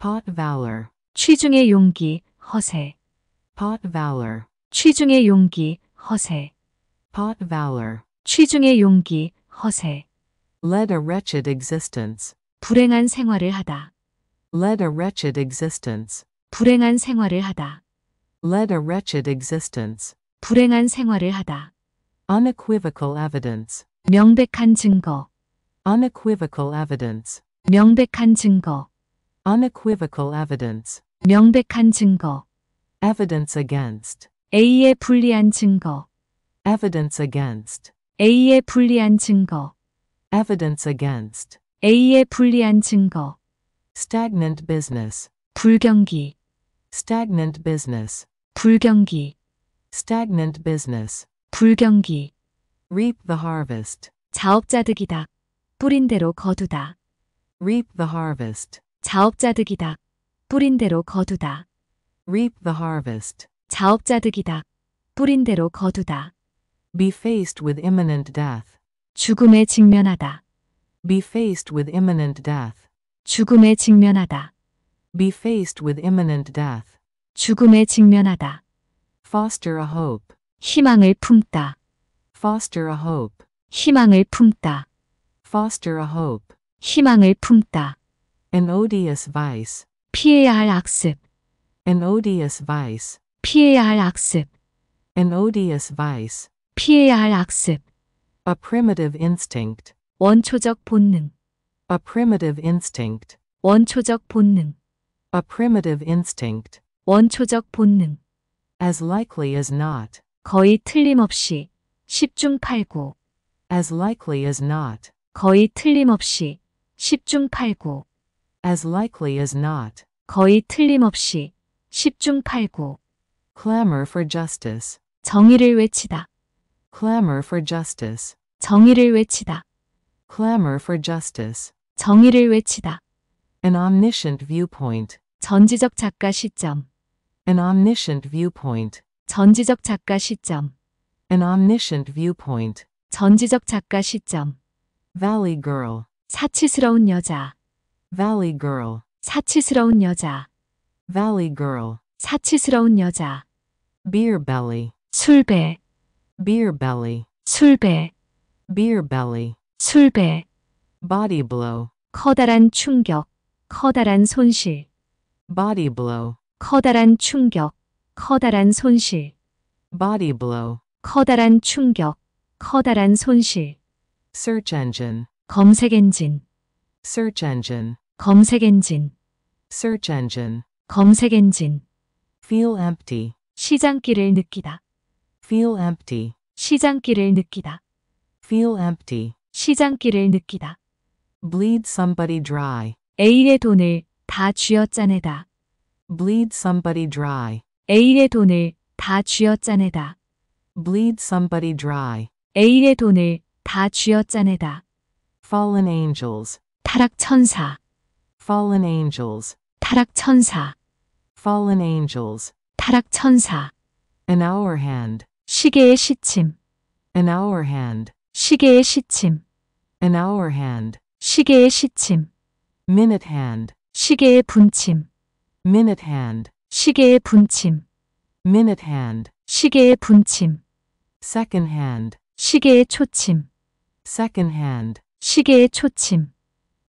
pot valor 취중의 용기, 허세 pot valor 취중의 용기, 허세 pot valor 취중의 용기, 허세 led a wretched existence 불행한 생활을 하다 led a wretched existence 불행한 생활을 하다 led a wretched existence 불행한 생활을 하다 unequivocal evidence 명백한 증거 unequivocal evidence 명백한 증거 unequivocal evidence 명백한 증거 evidence against A에 불리한 증거 evidence against A에 불리한 증거 evidence against A에 불리한 증거 stagnant business 불경기 stagnant business 불경기 stagnant business 불경기 reap the harvest 자업자득이다 뿌린 대로 거두다 reap the harvest 자업자득이다. 뿌린 대로 거두다. reap the harvest. 자업자득이다. 뿌린 대로 거두다. be faced with imminent death. 죽음에 직면하다. be faced with imminent death. 죽음에 직면하다. be faced with imminent death. 죽음에 직면하다. foster a hope. 희망을 품다. foster a hope. 희망을 품다. foster a hope. 희망을 품다. An odious vice. PAR 악습. An odious vice. PAR 악습. An odious vice. PAR 악습. A primitive instinct. 원초적 본능. A primitive instinct. 원초적 본능. A primitive instinct. 원초적 본능. As likely as not. 거의 틀림없이. 10중 8구. As likely as not. 거의 틀림없이. 10중 8구 as likely as not, 거의 틀림없이, 10중 8구, clamor for justice, 정의를 외치다, clamor for justice, 정의를 외치다, clamor for justice, 정의를 외치다, an omniscient viewpoint, 전지적 작가 시점, an omniscient viewpoint, 전지적 작가 시점, an omniscient viewpoint, 전지적 작가 시점, valley girl, 사치스러운 여자, Valley girl. 사치스러운 여자. Valley girl. 사치스러운 여자. Beer belly. 술배. Beer belly. 술배. Beer belly. 술배. Body blow. 커다란 충격. 커다란 손실. Body blow. 커다란 충격. 커다란 손실. Body blow. 커다란 충격. 커다란 손실. Search engine. 검색 엔진. Search engine. 검색 엔진 search engine 검색 엔진 feel empty 시장길을 느끼다 feel empty 시장길을 느끼다 feel empty 시장길을 느끼다 bleed somebody dry A의 돈을 다 쥐어짜내다 bleed somebody dry A의 돈을 다 쥐어짜내다 bleed somebody dry A의 돈을 다 쥐어짜내다 fallen angels 타락 천사 fallen angels 타락천사 fallen angels 타락천사 an hour hand 시계의 시침 an hour hand 시계의 시침 an hour hand 시계의 시침 minute hand 시계의 분침 minute hand 시계의 분침 minute hand 시계의 분침 second hand 시계의 초침 second hand 시계의 초침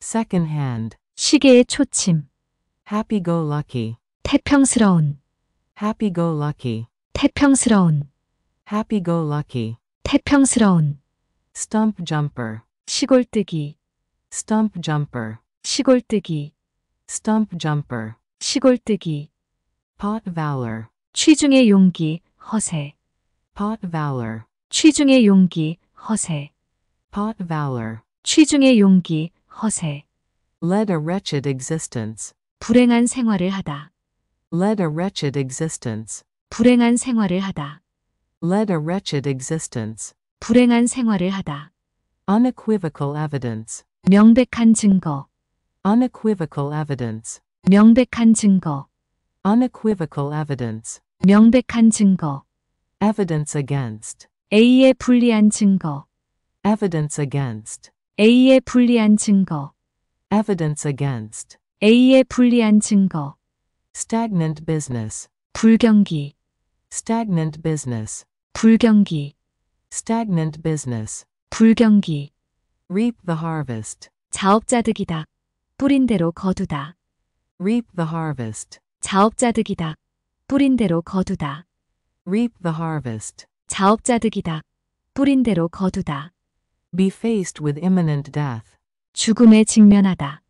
second hand 시계의 초침. happy-go-lucky, 태평스러운. happy-go-lucky, 태평스러운. happy-go-lucky, 태평스러운. stump jumper, 시골뜨기. stump jumper, 시골뜨기. stump jumper, 시골뜨기. pot valor, 취중의 용기, 허세. pot valor, 취중의 용기, 허세. pot valor, 취중의 용기, 허세. led a wretched existence. 불행한 생활을 하다. led a wretched existence. 불행한 생활을 하다. led a wretched existence. 불행한 생활을 하다. unequivocal evidence. 명백한 증거. unequivocal evidence. 명백한 증거. unequivocal evidence. 명백한 증거. evidence against. A에 불리한 증거. evidence against. A에 불리한 증거 evidence against A의 불리한 증거 stagnant business 불경기 stagnant business 불경기 stagnant business 불경기 reap the harvest 자업자득이다 뿌린 대로 거두다 reap the harvest 자업자득이다 뿌린 대로 거두다 reap the harvest 자업자득이다 뿌린 대로 거두다 be faced with imminent death 죽음에 직면하다.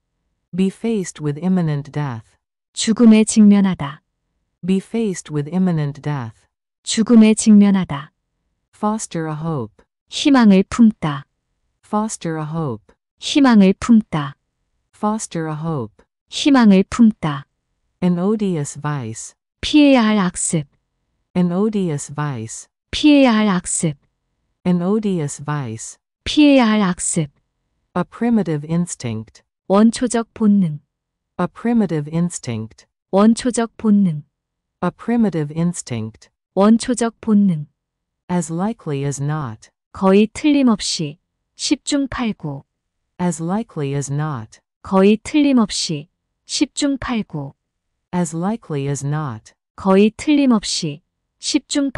Be faced with imminent death. 죽음에 직면하다. Be faced with imminent death. 죽음에 직면하다. Foster a hope. 희망을 품다. Foster a hope. 희망을 품다. Foster a hope. 희망을 품다. An odious vice. 피해야 할 악습. An odious vice. 피해야 할 악습. An odious vice. 피해야 할 악습. A primitive instinct. 원초적 본능. A primitive instinct. 원초적 본능. A primitive instinct. 원초적 본능. As likely as not. 거의 틀림없이. 10중 8구. As likely as not. 거의 틀림없이. 10중 As likely as not. 거의 틀림없이. 10중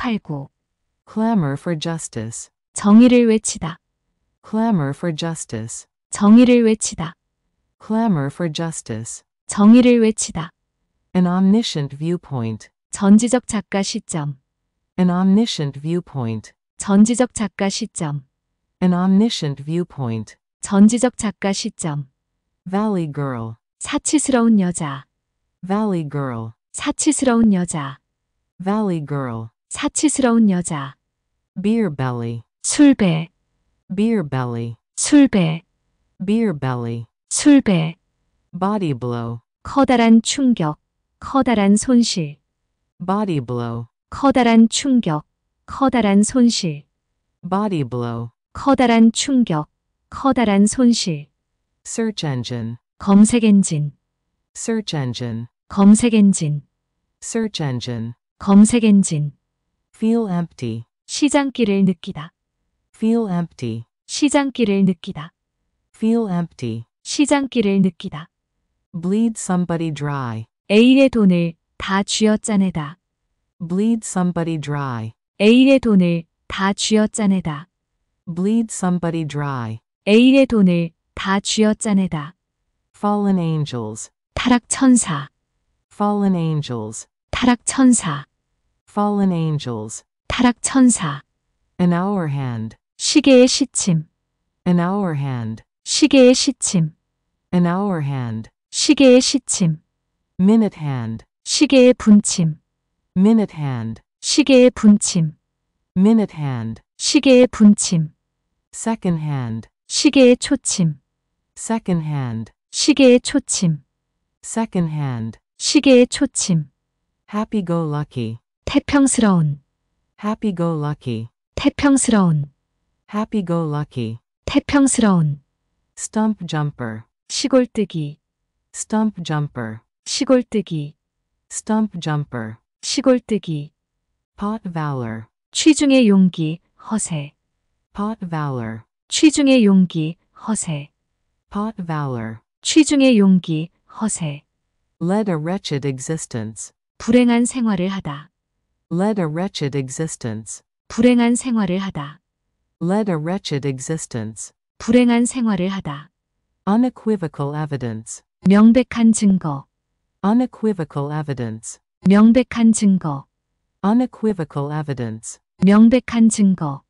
Clamor for justice. 정의를 외치다. clamor for justice. 정의를 외치다. clamor for justice. 정의를 외치다. an omniscient viewpoint. 전지적 작가 시점. an omniscient viewpoint. 전지적 작가 시점. an omniscient viewpoint. 전지적 작가 시점. valley girl. 사치스러운 여자. valley girl. 사치스러운 여자. valley girl. 사치스러운 여자. beer belly. 술배. beer belly, 술배, beer belly, 술배, body blow, 커다란 충격, 커다란 손실, body blow, 커다란 충격, 커다란 손실, body blow, 커다란 충격, 커다란 손실, search engine, 검색 엔진, search engine, 검색 엔진, search engine, 검색 엔진, feel empty, 시장길을 느끼다. feel empty. 시장길을 느끼다. feel empty. 시장길을 느끼다. bleed somebody dry. A의 돈을 다 쥐어짜내다. bleed somebody dry. A의 돈을 다 쥐어짜내다. bleed somebody dry. A의 돈을 다 쥐어짜내다. fallen angels. 타락 천사. fallen angels. 타락 천사. fallen angels. 타락 천사. an hour hand. 시계의 시침 an hour hand 시계의 시침 an hour hand 시계의 시침 minute hand 시계의 분침 minute hand 시계의 분침 minute hand 시계의 분침 second hand 시계의 초침 second hand 시계의 초침 second hand 시계의 초침 happy go lucky 태평스러운 happy go lucky 태평스러운 happy-go-lucky, 태평스러운, stump jumper, 시골뜨기, stump jumper, 시골뜨기, stump jumper, 시골뜨기, pot valor, 취중의 용기, 허세, pot valor, 취중의 용기, 허세, pot valor, 취중의 용기, 허세, led a wretched existence, 불행한 생활을 하다, led a wretched existence, 불행한 생활을 하다. led a wretched existence. 불행한 생활을 하다. unequivocal evidence. 명백한 증거. unequivocal evidence. 명백한 증거. unequivocal evidence. 명백한 증거.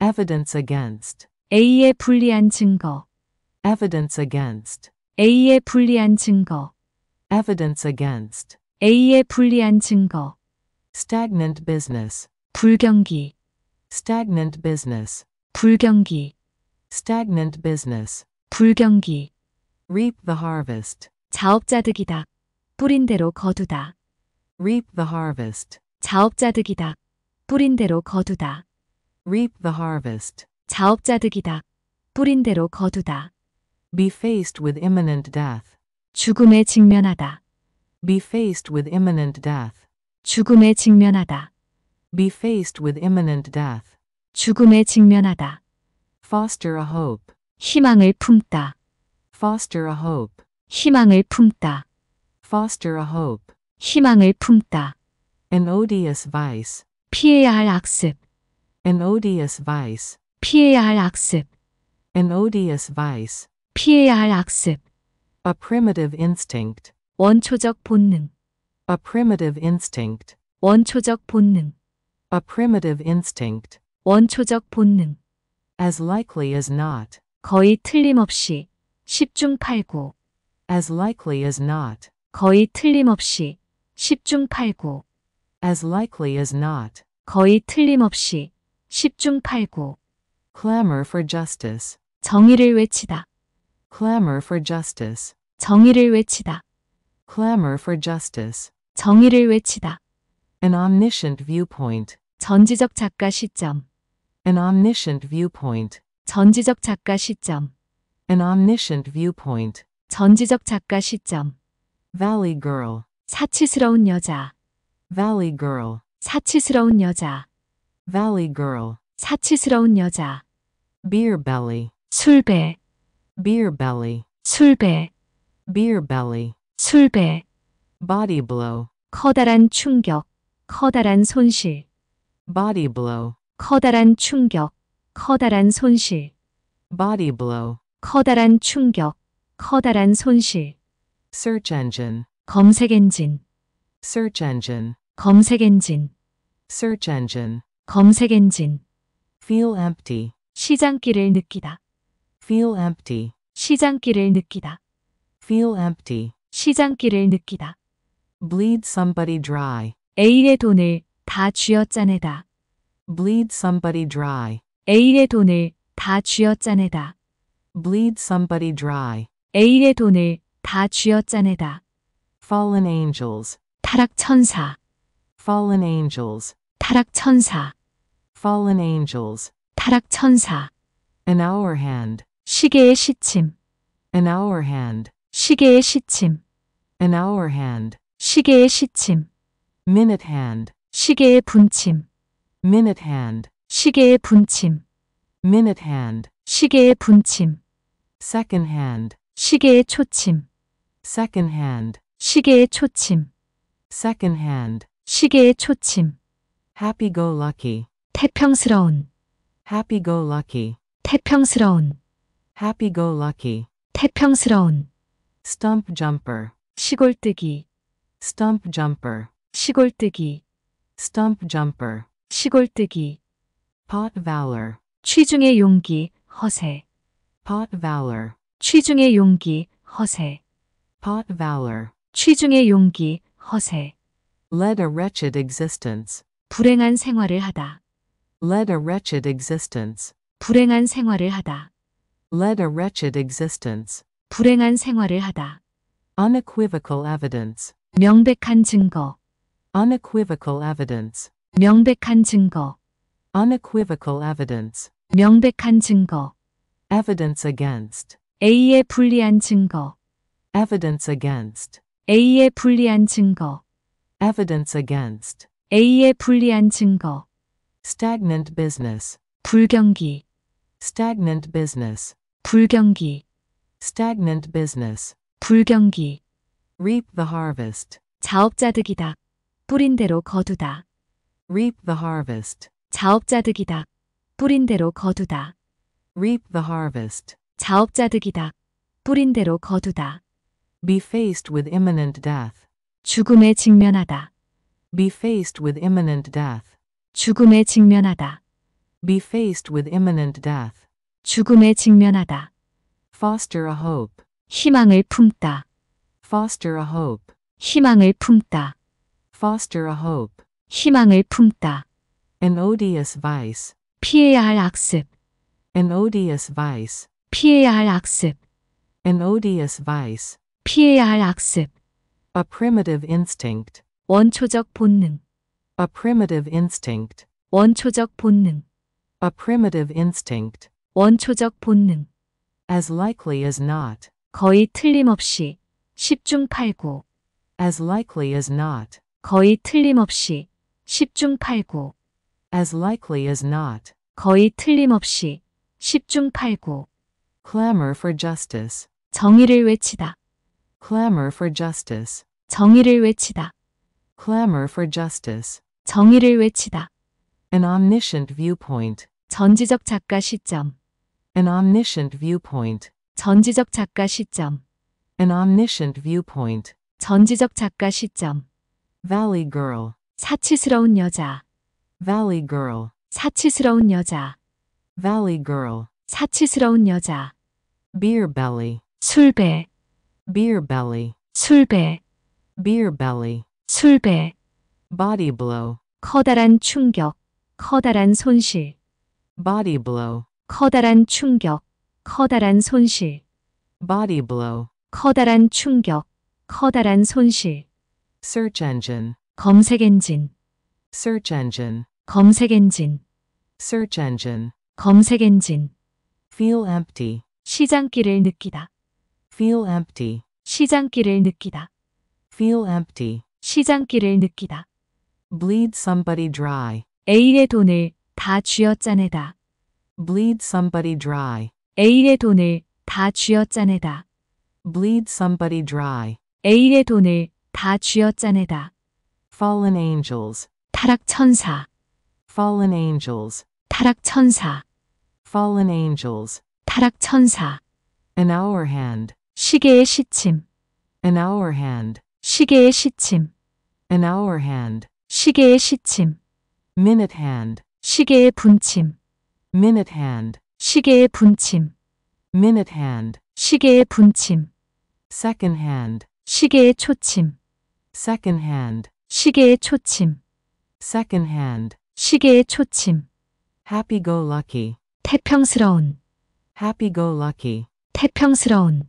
evidence against. A의 불리한 증거. evidence against. A의 불리한 증거. evidence against. A의 불리한 증거. stagnant business. 불경기. stagnant business. 불경기 stagnant business 불경기 reap the harvest 자업자득이다 뿌린 대로 거두다 reap the harvest 자업자득이다 뿌린 대로 거두다 reap the harvest 자업자득이다 뿌린 대로 거두다 be faced with imminent death 죽음에 직면하다 be faced with imminent death 죽음에 직면하다 be faced with imminent death 죽음에 직면하다. foster a hope, 희망을 품다. foster a hope, 희망을 품다. foster a hope, 희망을 품다. an odious vice, 피해야 할 악습. an odious vice, 피해야 할 악습. an odious vice, 피해야 할 악습. a primitive instinct, 원초적 본능. a primitive instinct, 원초적 본능. a primitive instinct, 원초적 본능. As likely as not. 거의 틀림없이 10중 8구. As likely as not. 거의 틀림없이 10중 8구. As likely as not. 거의 틀림없이 10중 8구. Clamor for justice. 정의를 외치다. Clamor for justice. 정의를 외치다. Clamor for justice. 정의를 외치다. An omniscient viewpoint. 전지적 작가 시점. An omniscient viewpoint. 전지적 작가 시점. An omniscient viewpoint. 전지적 작가 시점. Valley girl. 사치스러운 여자. Valley girl. 사치스러운 여자. Valley girl. 사치스러운 여자. Beer belly. 술배. Beer belly. 술배. Beer belly. 술배. Body blow. 커다란 충격. 커다란 손실. Body blow. 커다란 충격, 커다란 손실. body blow, 커다란 충격, 커다란 손실. search engine, 검색 엔진, search engine, 검색 엔진, search engine, 검색 엔진. feel empty, 시장길을 느끼다. feel empty, 시장길을 느끼다. feel empty, 시장길을 느끼다. bleed somebody dry, A의 돈을 다 쥐어짜내다. bleed somebody dry. A의 돈을 다 쥐어짜내다. bleed somebody dry. A의 돈을 다 쥐어짜내다. fallen angels. 타락 천사. fallen angels. 타락 천사. fallen angels. 타락 천사. an hour hand. 시계의 시침. an hour hand. 시계의 시침. an hour hand. 시계의 시침. minute hand. 시계의 분침. minute hand 시계의 분침 minute hand 시계의 분침 second hand 시계의 초침 second hand 시계의 초침 second hand 시계의 초침 happy go lucky 태평스러운 happy go lucky 태평스러운 happy go lucky 태평스러운 stump jumper 시골뜨기 stump jumper 시골뜨기 stump jumper 시골뜨기 pot valor 취중의 용기, 허세 pot valor 취중의 용기, 허세 pot valor 취중의 용기, 허세 led a wretched existence 불행한 생활을 하다 led a wretched existence 불행한 생활을 하다 led a wretched existence 불행한 생활을 하다 unequivocal evidence 명백한 증거 unequivocal evidence 명백한 증거 unequivocal evidence 명백한 증거 evidence against A에 불리한 증거 evidence against A에 불리한 증거 evidence against A에 불리한 증거 stagnant business 불경기 stagnant business 불경기 stagnant business 불경기 reap the harvest 자업자득이다 뿌린 대로 거두다 reap the harvest. 자업자득이다. 뿌린 대로 거두다. reap the harvest. 자업자득이다. 뿌린 대로 거두다. be faced with imminent death. 죽음에 직면하다. be faced with imminent death. 죽음에 직면하다. be faced with imminent death. 죽음에 직면하다. foster a hope. 희망을 품다. foster a hope. 희망을 품다. foster a hope. 희망을 품다. An odious vice. 피해야 할 악습. An odious vice. 피해야 할 악습. An odious vice. 피해야 할 악습. A primitive instinct. 원초적 본능. A primitive instinct. 원초적 본능. A primitive instinct. 원초적 본능. As likely as not. 거의 틀림없이. 10중 8구. As likely as not. 거의 틀림없이. 10중 8구. As likely as not. 거의 틀림없이 10중 8구. Clamor for justice. 정의를 외치다. Clamor for justice. 정의를 외치다. Clamor for justice. 정의를 외치다. An omniscient viewpoint. 전지적 작가 시점. An omniscient viewpoint. 전지적 작가 시점. An omniscient viewpoint. 전지적 작가 시점. Valley Girl. 사치스러운 여자. Valley girl. 사치스러운 여자. Valley girl. 사치스러운 여자. Beer belly. 술배. Beer belly. 술배. Beer belly. 술배. Body blow. 커다란 충격. 커다란 손실. Body blow. 커다란 충격. 커다란 손실. Body blow. 커다란 충격. 커다란 손실. Search engine. 검색 엔진 search engine 검색 엔진 search engine 검색 엔진 feel empty 시장길을 느끼다 feel empty 시장길을 느끼다 feel empty 시장길을 느끼다 bleed somebody dry A의 돈을 다 쥐어짜내다 bleed somebody dry A의 돈을 다 쥐어짜내다 bleed somebody dry A의 돈을 다 쥐어짜내다 fallen angels 타락 천사 fallen angels 타락 천사 fallen angels 타락 천사 an hour hand 시계의 시침 an hour hand 시계의 시침 an hour hand 시계의 시침 minute hand 시계의 분침 minute hand 시계의 분침 minute hand 시계의 분침 second hand 시계의 초침 second hand 시계의 초침 second hand 시계의 초침 happy go lucky 태평스러운 happy go lucky 태평스러운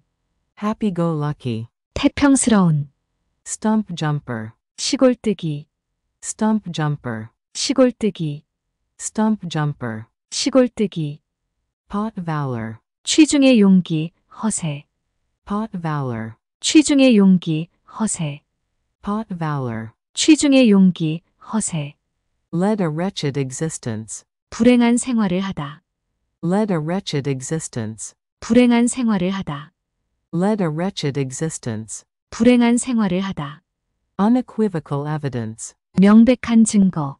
happy go lucky 태평스러운 stump jumper 시골뜨기 stump jumper 시골뜨기 stump jumper 시골뜨기 pot valor 취중의 용기 허세 pot valor 취중의 용기 허세 pot valor 취중의 용기, 허세, Led a wretched existence. 불행한 생활을 하다, Led a wretched existence. 불행한 생활을 하다, Led a wretched existence. 불행한 생활을 하다. Unequivocal evidence. 명백한 증거,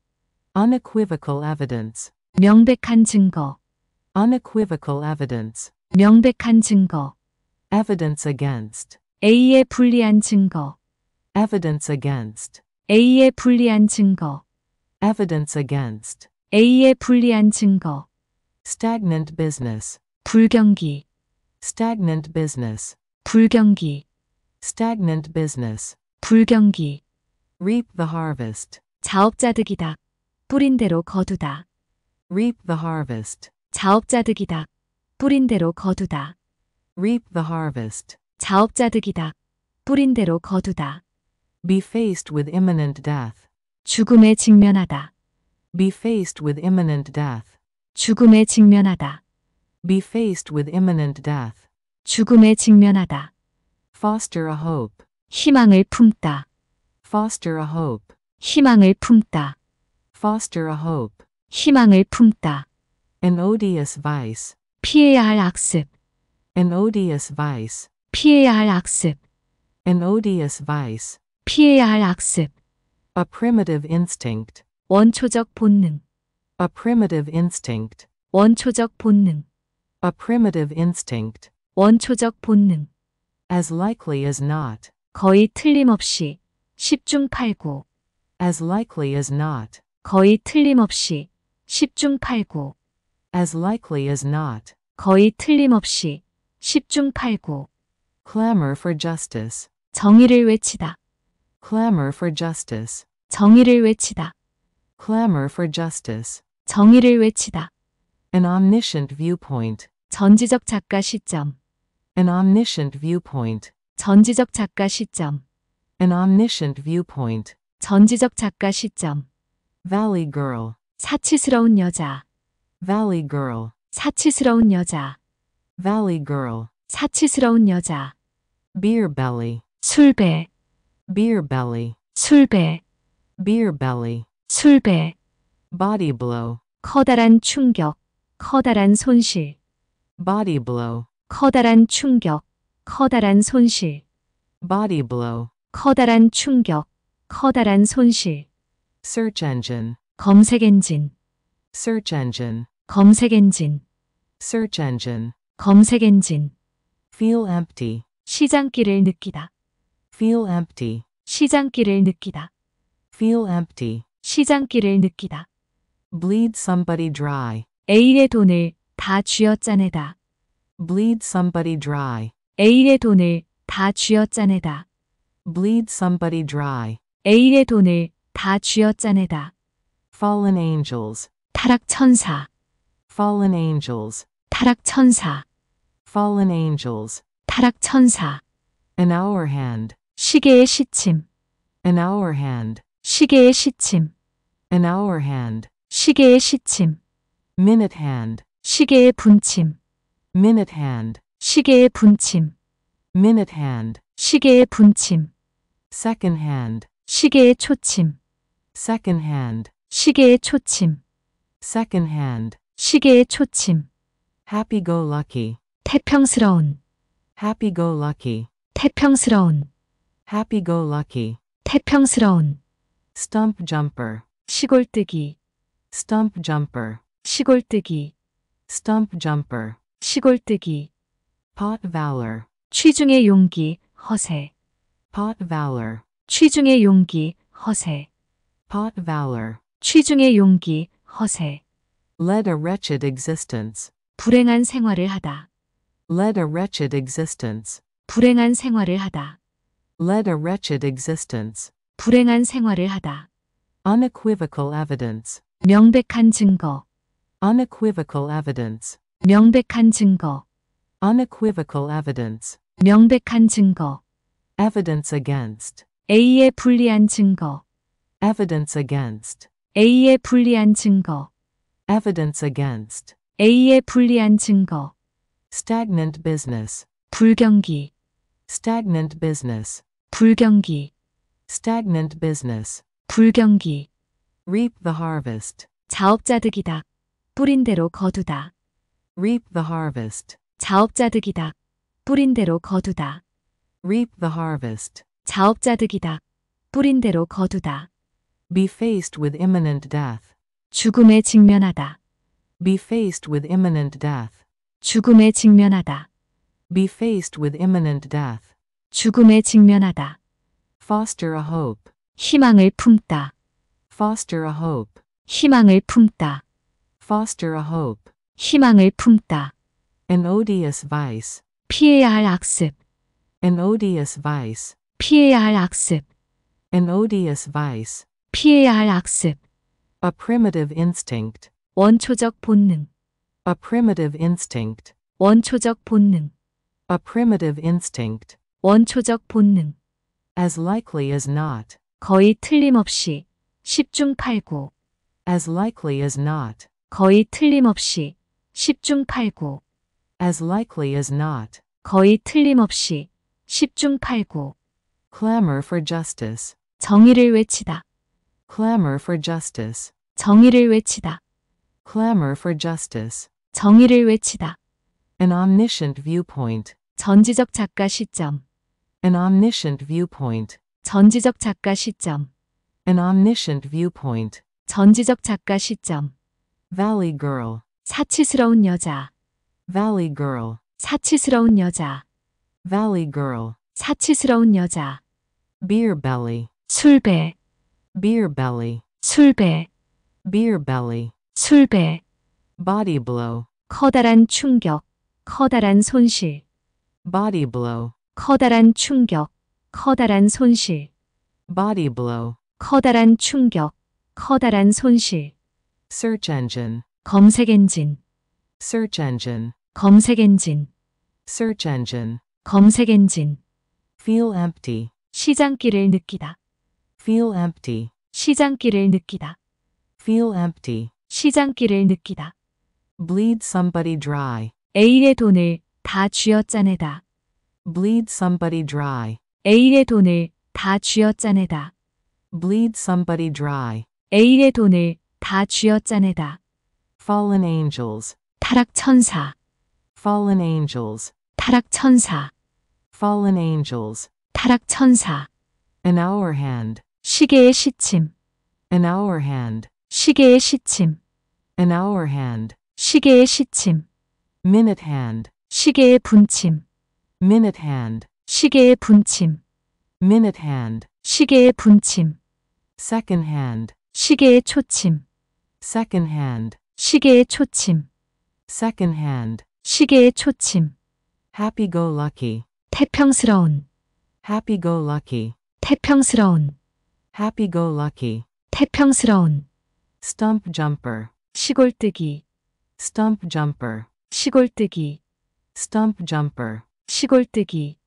Unequivocal evidence. 명백한 증거, Unequivocal evidence. 명백한 증거, Evidence against. 불리한 증거, Evidence against. A에 불리한 증거 evidence against A에 불리한 증거 stagnant business 불경기 stagnant business 불경기 stagnant business 불경기 reap the harvest 자업자득이다 뿌린 대로 거두다 reap the harvest 자업자득이다 뿌린 대로 거두다 reap the harvest 자업자득이다 뿌린 대로 거두다 Be faced with imminent death. 죽음에 직면하다. Be faced with imminent death. 죽음에 직면하다. Be faced with imminent death. 죽음에 직면하다. Foster a hope. 희망을 품다. Foster a hope. 희망을 품다. Foster a hope. 희망을 품다. An odious vice. 피해야 할 악습. An odious vice. 피해야 할 악습. An odious vice. 피해야 할 악습. A primitive instinct. 원초적 본능. A primitive instinct. 원초적 본능. A primitive instinct. 원초적 본능. As likely as not. 거의 틀림없이. 십중팔구. As likely as not. 거의 틀림없이. 십중팔구. As likely as not. 거의 틀림없이. 십중팔구. Clamor for justice. 정의를 외치다. clamor for justice. 정의를 외치다. clamor for justice. 정의를 외치다. an omniscient viewpoint. 전지적 작가 시점. an omniscient viewpoint. 전지적 작가 시점. an omniscient viewpoint. 전지적 작가 시점. valley girl. 사치스러운 여자. valley girl. 사치스러운 여자. valley girl. 사치스러운 여자. beer belly. 술배. beer belly, 술배, beer belly, 술배, body blow, 커다란 충격, 커다란 손실, body blow, 커다란 충격, 커다란 손실, body blow, 커다란 충격, 커다란 손실, search engine, 검색 엔진, search engine, 검색 엔진, search engine, 검색 엔진, feel empty, 시장길을 느끼다, feel empty 시장길을 느끼다 feel empty 시장길을 느끼다 bleed somebody dry A의 돈을 다 쥐어짜내다 bleed somebody dry A의 돈을 다 쥐어짜내다 bleed somebody dry A의 돈을 다 쥐어짜내다 fallen angels 타락 천사 fallen angels 타락 천사 fallen angels 타락 천사 an hour hand 시계의 시침 an hour hand 시계의 시침 an hour hand 시계의 시침 minute hand 시계의 분침 minute hand 시계의 분침 minute hand 시계의 분침 second hand 시계의 초침 second hand 시계의 초침 second hand 시계의 초침 happy go lucky 태평스러운 happy go lucky 태평스러운 happy-go-lucky, 태평스러운, stump jumper, 시골뜨기, stump jumper, 시골뜨기, stump jumper, 시골뜨기, pot valor, 취중의 용기, 허세, pot valor, 취중의 용기, 허세, pot valor, 취중의 용기, 허세, led a wretched existence, 불행한 생활을 하다, led a wretched existence, 불행한 생활을 하다. led a wretched existence. 불행한 생활을 하다. unequivocal evidence. 명백한 증거. unequivocal evidence. 명백한 증거. unequivocal evidence. 명백한 증거. evidence against. A의 불리한 증거. evidence against. A의 불리한 증거. evidence against. A의 불리한 증거. stagnant business. 불경기. stagnant business 불경기 stagnant business 불경기 reap the harvest 자업자득이다 뿌린 대로 거두다 reap the harvest 자업자득이다 뿌린 대로 거두다 reap the harvest 자업자득이다 뿌린 대로 거두다 be faced with imminent death 죽음에 직면하다 be faced with imminent death 죽음에 직면하다 be faced with imminent death. 죽음에 직면하다. foster a hope. 희망을 품다. foster a hope. 희망을 품다. foster a hope. 희망을 품다. an odious vice. 피해야 할 악습. an odious vice. 피해야 할 악습. an odious vice. 피해야 할 악습. a primitive instinct. 원초적 본능. a primitive instinct. 원초적 본능 a primitive instinct, 원초적 본능, as likely as not, 거의 틀림없이, 10중 8구, as likely as not, 거의 틀림없이, 10중 as likely as not, 거의 틀림없이, 10중 clamor for justice, 정의를 외치다, clamor for justice, 정의를 외치다, clamor for justice, 정의를 외치다. An omniscient viewpoint. 전지적 작가 시점. An omniscient viewpoint. 전지적 작가 시점. An omniscient viewpoint. 전지적 작가 시점. Valley girl. 사치스러운 여자. Valley girl. 사치스러운 여자. Valley girl. 사치스러운 여자. Beer belly. 술배. Beer belly. 술배. Beer belly. 술배. Body blow. 커다란 충격. 커다란 손실 body blow 커다란 충격 커다란 손실 body blow 커다란 충격 커다란 손실 search engine 검색 엔진 search engine 검색 엔진 search engine 검색 엔진 feel empty 시장길을 느끼다 feel empty 시장길을 느끼다 feel empty 시장길을 느끼다 bleed somebody dry A의 돈을 다 쥐어짜내다. bleed somebody dry. A의 돈을 다 쥐어짜내다. bleed somebody dry. A의 돈을 다 쥐어짜내다. fallen angels. 타락 천사. fallen angels. 타락 천사. fallen angels. 타락 천사. an hour hand. 시계의 시침. an hour hand. 시계의 시침. an hour hand. 시계의 시침. minute hand 시계의 분침 minute hand 시계의 분침 minute hand 시계의 분침 second hand 시계의 초침 second hand 시계의 초침 second hand 시계의 초침 happy go lucky 태평스러운 happy go lucky 태평스러운 happy go lucky 태평스러운 stump jumper 시골뜨기 stump jumper 시골뜨기 stump jumper 시골뜨기